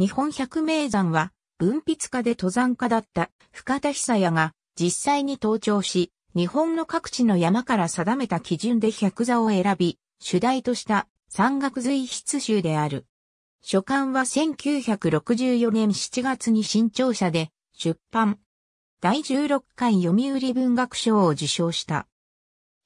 日本百名山は、文筆家で登山家だった深田久也が実際に登頂し、日本の各地の山から定めた基準で百座を選び、主題とした山岳随筆集である。書簡は1964年7月に新潮社で出版。第16回読売文学賞を受賞した。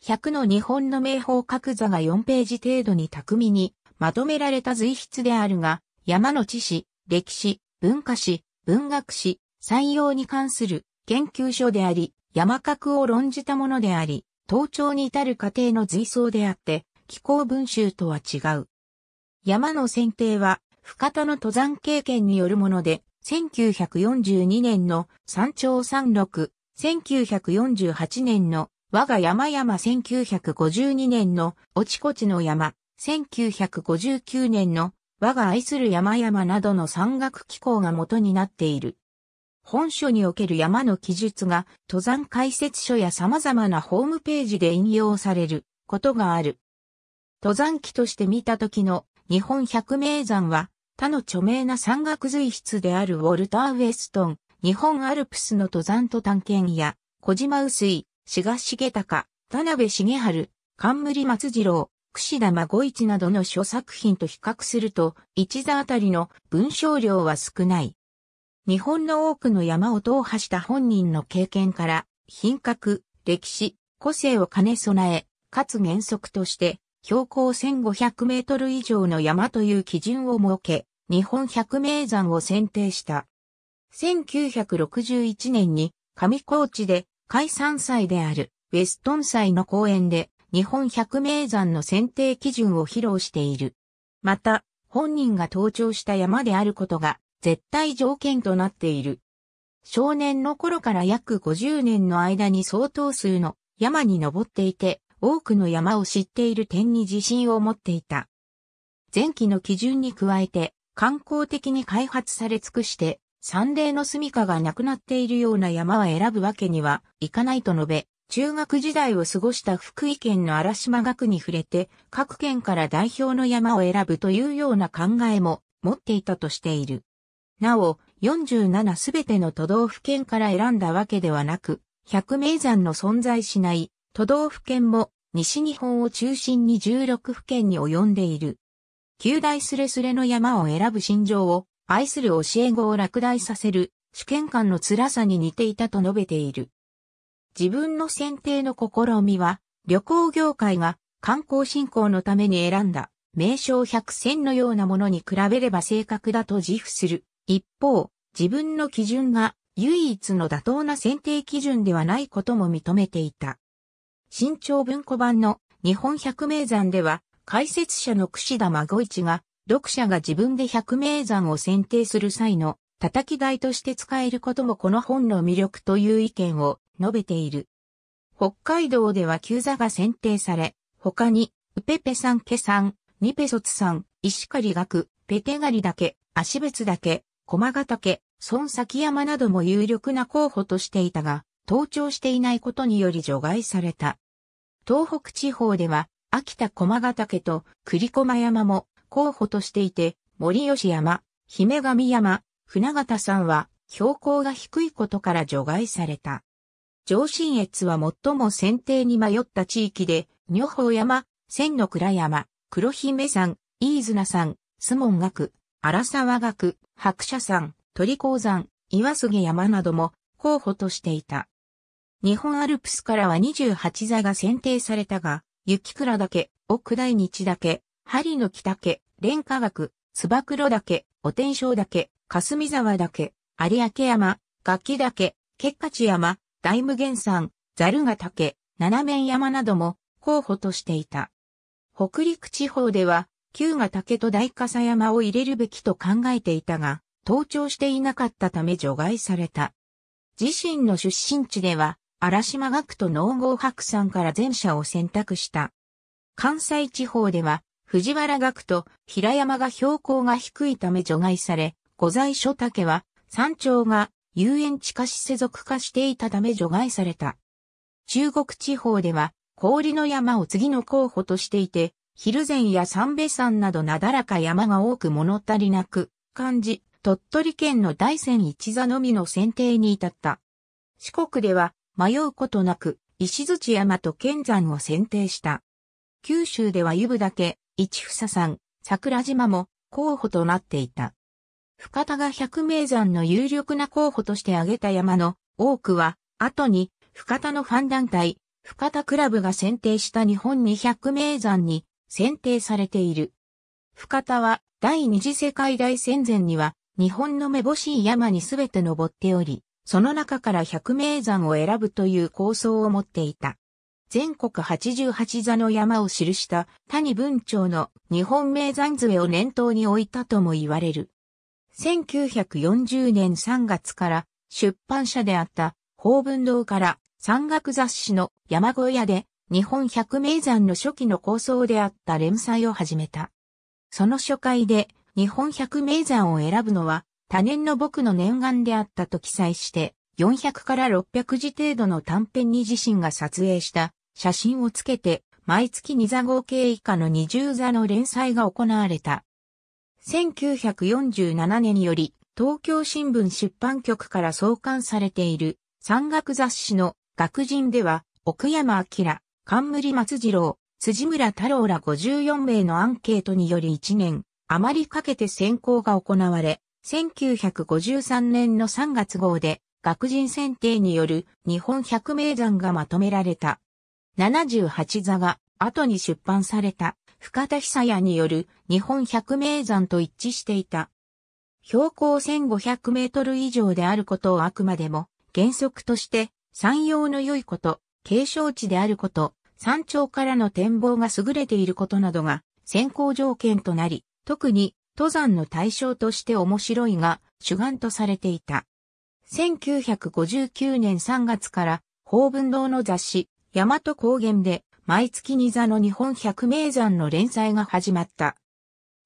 100の日本の名宝各座が4ページ程度に巧みにまとめられた随筆であるが、山の知識、歴史、文化史、文学史、採用に関する研究所であり、山格を論じたものであり、登頂に至る過程の随想であって、気候文集とは違う。山の選定は、深田の登山経験によるもので、1942年の山頂山麓、1948年の我が山山1952年の落ちこちの山、1959年の我が愛する山々などの山岳機構が元になっている。本書における山の記述が登山解説書や様々なホームページで引用されることがある。登山記として見た時の日本百名山は他の著名な山岳随筆であるウォルター・ウェストン、日本アルプスの登山と探検や小島薄井、志賀重隆、田辺重春、冠松次郎、串田孫一などの諸作品と比較すると、一座あたりの文章量は少ない。日本の多くの山を踏破した本人の経験から、品格、歴史、個性を兼ね備え、かつ原則として、標高1500メートル以上の山という基準を設け、日本百名山を選定した。1961年に上高地で、海山祭であるウェストン祭の公園で日本百名山の選定基準を披露している。また、本人が登頂した山であることが絶対条件となっている。少年の頃から約50年の間に相当数の山に登っていて、多くの山を知っている点に自信を持っていた。前期の基準に加えて、観光的に開発され尽くして、山霊の住処がなくなっているような山は選ぶわけにはいかないと述べ、中学時代を過ごした福井県の荒島学に触れて、各県から代表の山を選ぶというような考えも持っていたとしている。なお、47すべての都道府県から選んだわけではなく、百名山の存在しない都道府県も西日本を中心に16府県に及んでいる。九大スレスレの山を選ぶ心情を愛する教え子を落第させる主権官の辛さに似ていたと述べている。自分の選定の試みは、旅行業界が観光振興のために選んだ名称百選のようなものに比べれば正確だと自負する。一方、自分の基準が唯一の妥当な選定基準ではないことも認めていた。新潮文庫版の日本百名山では、解説者の串田孫一が、読者が自分で百名山を選定する際の叩き台として使えることもこの本の魅力という意見を述べている。北海道では旧座が選定され、他に、ウペペん、家ぺニペさん、石狩学、ペテガリ岳、足別岳、駒ヶ岳、孫崎山なども有力な候補としていたが、登頂していないことにより除外された。東北地方では、秋田駒ヶ岳と栗駒山も候補としていて、森吉山、姫神山、船形山は標高が低いことから除外された。上信越は最も選定に迷った地域で、女峰山、千の倉山、黒姫山、飯綱山、須門岳、荒沢岳、白社山、鳥鉱山、岩杉山なども候補としていた。日本アルプスからは28座が選定されたが、雪倉岳、奥大日岳、針の木岳、蓮華岳、つば黒岳、お天正岳、霞沢岳、有明山、楽器岳、結勝山、大無限山、ザルガ岳、七面山なども候補としていた。北陸地方では、旧ヶ岳と大笠山を入れるべきと考えていたが、登頂していなかったため除外された。自身の出身地では、荒島学と農合白山から前者を選択した。関西地方では、藤原学と平山が標高が低いため除外され、五在所岳は山頂が遊園地化施設属化していたため除外された。中国地方では、氷の山を次の候補としていて、昼前や三瓶山などなだらか山が多く物足りなく、感じ、鳥取県の大仙一座のみの選定に至った。四国では、迷うことなく、石槌山と剣山を選定した。九州では湯部岳、市房山、桜島も候補となっていた。深田が百名山の有力な候補として挙げた山の多くは、後に深田のファン団体、深田クラブが選定した日本に百名山に選定されている。深田は第二次世界大戦前には日本のめぼしい山にすべて登っており、その中から百名山を選ぶという構想を持っていた。全国88座の山を記した谷文長の日本名山図を念頭に置いたとも言われる。1940年3月から出版社であった法文堂から山岳雑誌の山小屋で日本百名山の初期の構想であった連載を始めた。その初回で日本百名山を選ぶのは多年の僕の念願であったと記載して400から600字程度の短編に自身が撮影した写真をつけて毎月2座合計以下の20座の連載が行われた。1947年より東京新聞出版局から創刊されている山岳雑誌の学人では奥山明、冠松次郎、辻村太郎ら54名のアンケートにより1年余りかけて選考が行われ、1953年の3月号で学人選定による日本百名山がまとめられた。78座が後に出版された。深田久也による日本百名山と一致していた。標高1500メートル以上であることをあくまでも原則として山陽の良いこと、景勝地であること、山頂からの展望が優れていることなどが先行条件となり、特に登山の対象として面白いが主眼とされていた。1959年3月から法文堂の雑誌、大和高原で毎月2座の日本百名山の連載が始まった。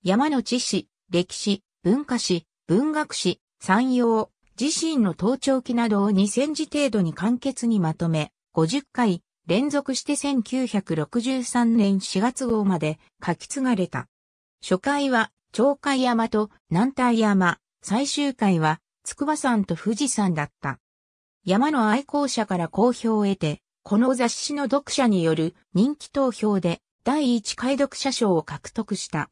山の知史、歴史、文化史、文学史、山陽、自身の盗聴期などを2000字程度に簡潔にまとめ、50回連続して1963年4月号まで書き継がれた。初回は、鳥海山と南大山、最終回は、筑波山と富士山だった。山の愛好者から好評を得て、この雑誌の読者による人気投票で第1回読者賞を獲得した。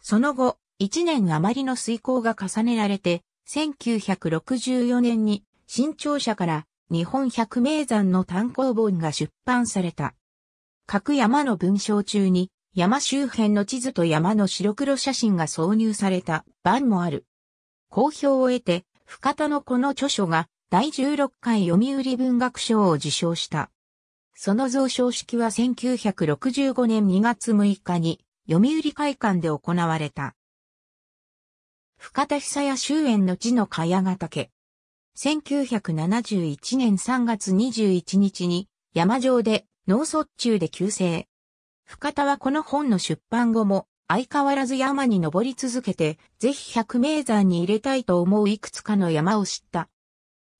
その後、1年余りの遂行が重ねられて、1964年に新潮社から日本百名山の単行本が出版された。各山の文章中に山周辺の地図と山の白黒写真が挿入された版もある。好評を得て、深田のこの著書が第16回読売文学賞を受賞した。その贈賞式は1965年2月6日に読売会館で行われた。深田久也終焉の地の茅ヶ岳。1971年3月21日に山上で脳卒中で急性。深田はこの本の出版後も相変わらず山に登り続けて、ぜひ百名山に入れたいと思ういくつかの山を知った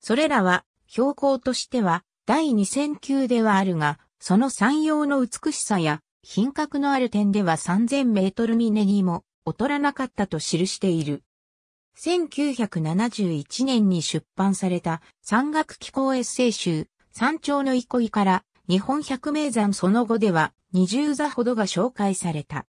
それらは、標高としては、第2000級ではあるが、その山陽の美しさや、品格のある点では3000メートル峰にも劣らなかったと記している。1971年に出版された山岳気候エッセイ集、山頂の憩いから日本百名山その後では20座ほどが紹介された。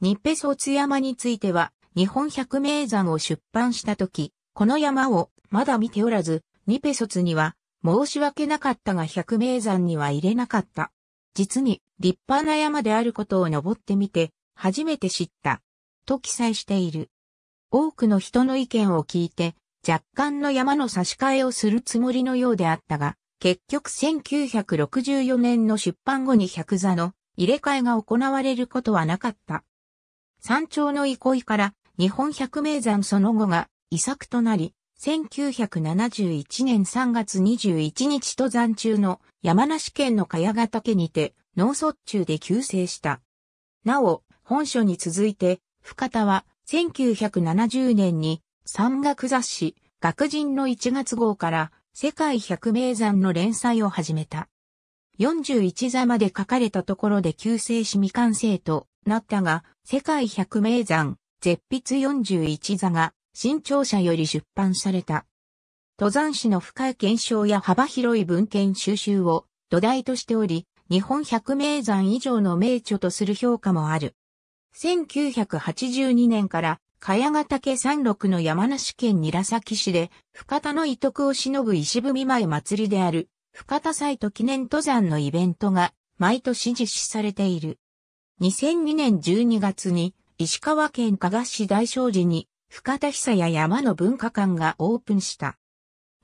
日平卒山については日本百名山を出版した時、この山をまだ見ておらず、ニペ卒には、申し訳なかったが百名山には入れなかった。実に立派な山であることを登ってみて、初めて知った。と記載している。多くの人の意見を聞いて、若干の山の差し替えをするつもりのようであったが、結局1964年の出版後に百座の入れ替えが行われることはなかった。山頂の憩いから日本百名山その後が遺作となり、1971年3月21日登山中の山梨県の茅ヶ岳にて脳卒中で急逝した。なお、本書に続いて、深田は1970年に山岳雑誌学人の1月号から世界百名山の連載を始めた。41座まで書かれたところで急逝し未完成となったが、世界百名山絶筆41座が新潮社より出版された。登山史の深い検証や幅広い文献収集を土台としており、日本百名山以上の名著とする評価もある。1982年から、茅ヶ岳山麓の山梨県韮崎市で、深田の遺徳をのぶ石踏前祭りである、深田イと記念登山のイベントが、毎年実施されている。2002年12月に、石川県加賀市大聖寺に、深田久や山の文化館がオープンした。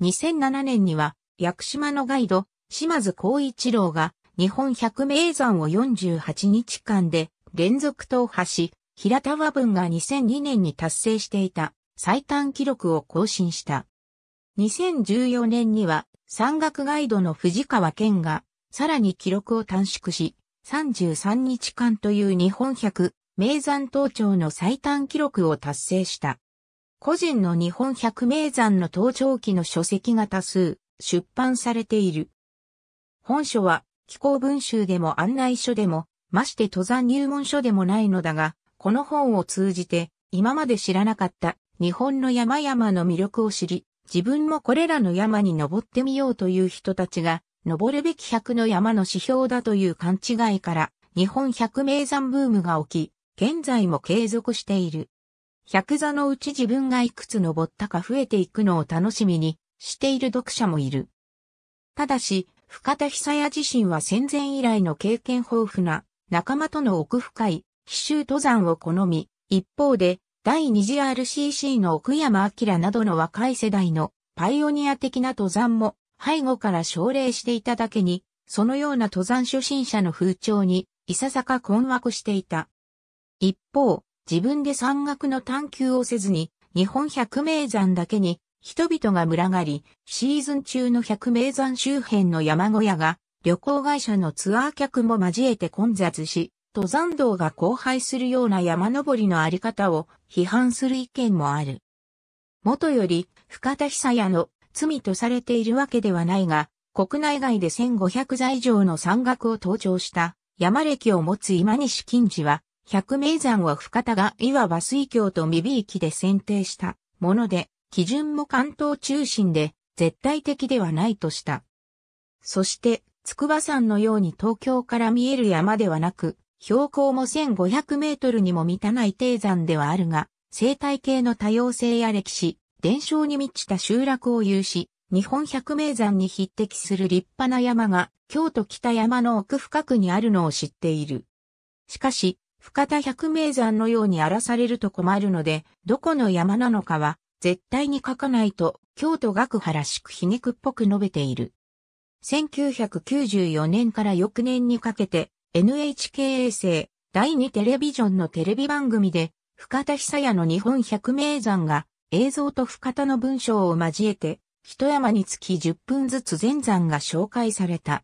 2007年には、屋久島のガイド、島津光一郎が、日本百名山を48日間で連続踏破し、平田和文が2002年に達成していた最短記録を更新した。2014年には山岳ガイドの藤川健がさらに記録を短縮し、33日間という日本百名山登頂の最短記録を達成した。個人の日本百名山の登頂記の書籍が多数出版されている。本書は気候文集でも案内書でも、まして登山入門書でもないのだが、この本を通じて今まで知らなかった日本の山々の魅力を知り、自分もこれらの山に登ってみようという人たちが、登るべき百の山の指標だという勘違いから、日本百名山ブームが起き、現在も継続している。百座のうち自分がいくつ登ったか増えていくのを楽しみにしている読者もいる。ただし、深田久也自身は戦前以来の経験豊富な仲間との奥深い奇襲登山を好み、一方で第二次 RCC の奥山明などの若い世代のパイオニア的な登山も背後から奨励していただけに、そのような登山初心者の風潮にいささか困惑していた。一方、自分で山岳の探求をせずに、日本百名山だけに、人々が群がり、シーズン中の百名山周辺の山小屋が、旅行会社のツアー客も交えて混雑し、登山道が荒廃するような山登りのあり方を批判する意見もある。もとより、深田久也の罪とされているわけではないが、国内外で1500座以上の山岳を登頂した山歴を持つ今西金次は、百名山は深田がいわば水峡と未び域で選定したもので、基準も関東中心で絶対的ではないとした。そして、筑波山のように東京から見える山ではなく、標高も1500メートルにも満たない低山ではあるが、生態系の多様性や歴史、伝承に満ちた集落を有し、日本百名山に匹敵する立派な山が、京都北山の奥深くにあるのを知っている。しかし、深田百名山のように荒らされると困るので、どこの山なのかは、絶対に書かないと、京都学原しく皮肉っぽく述べている。1994年から翌年にかけて、NHK 衛星、第2テレビジョンのテレビ番組で、深田久也の日本百名山が、映像と深田の文章を交えて、一山につき10分ずつ全山が紹介された。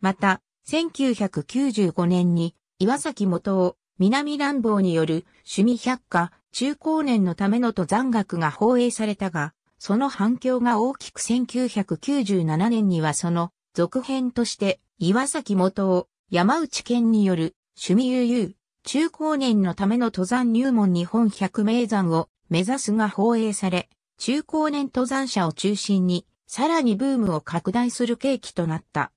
また、1995年に岩崎元夫、南乱暴による趣味百科、中高年のための登山学が放映されたが、その反響が大きく1997年にはその続編として岩崎元夫、山内健による趣味悠々、中高年のための登山入門日本百名山を目指すが放映され、中高年登山者を中心に、さらにブームを拡大する契機となった。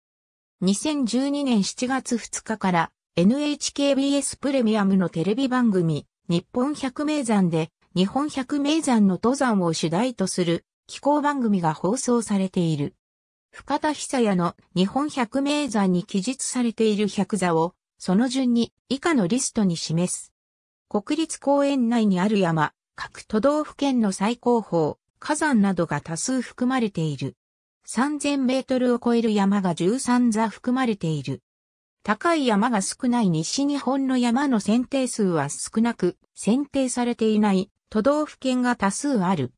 2012年7月2日から NHKBS プレミアムのテレビ番組、日本百名山で、日本百名山の登山を主題とする気候番組が放送されている。深田久屋の日本百名山に記述されている百座を、その順に以下のリストに示す。国立公園内にある山、各都道府県の最高峰、火山などが多数含まれている。3000メートルを超える山が13座含まれている。高い山が少ない西日本の山の選定数は少なく、選定されていない都道府県が多数ある。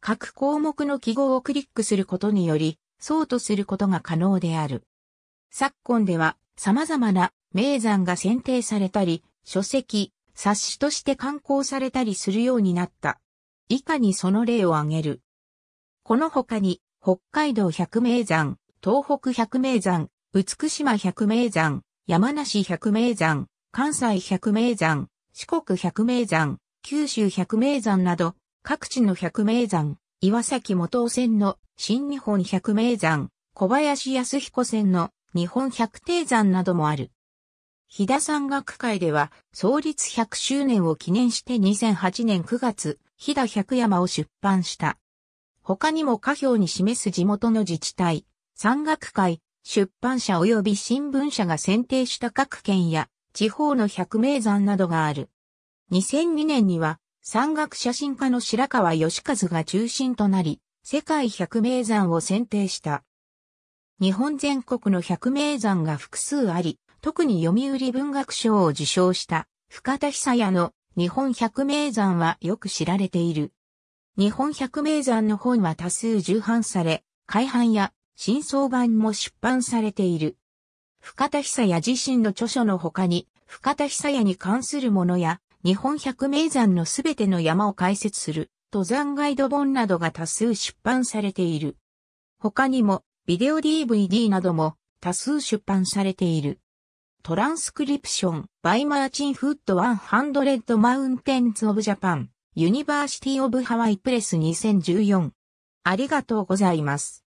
各項目の記号をクリックすることにより、そうとすることが可能である。昨今では様々な名山が選定されたり、書籍、冊子として刊行されたりするようになった。以下にその例を挙げる。この他に、北海道百名山、東北百名山、美島百名山、山梨百名山、関西百名山、四国百名山、九州百名山など、各地の百名山、岩崎元線の新日本百名山、小林康彦線の日本百定山などもある。日田山岳会では、創立100周年を記念して2008年9月、日田百山を出版した。他にも下表に示す地元の自治体、山岳会、出版社及び新聞社が選定した各県や地方の百名山などがある。2002年には山岳写真家の白川義和が中心となり、世界百名山を選定した。日本全国の百名山が複数あり、特に読売文学賞を受賞した深田久也の日本百名山はよく知られている。日本百名山の本は多数重版され、改版や新装版も出版されている。深田久也自身の著書の他に、深田久也に関するものや、日本百名山のすべての山を解説する、登山ガイド本などが多数出版されている。他にも、ビデオ DVD なども多数出版されている。トランスクリプション、バイマーチンフット100マウンテンズオブジャパン、ユニバーシティオブハワイプレス2014。ありがとうございます。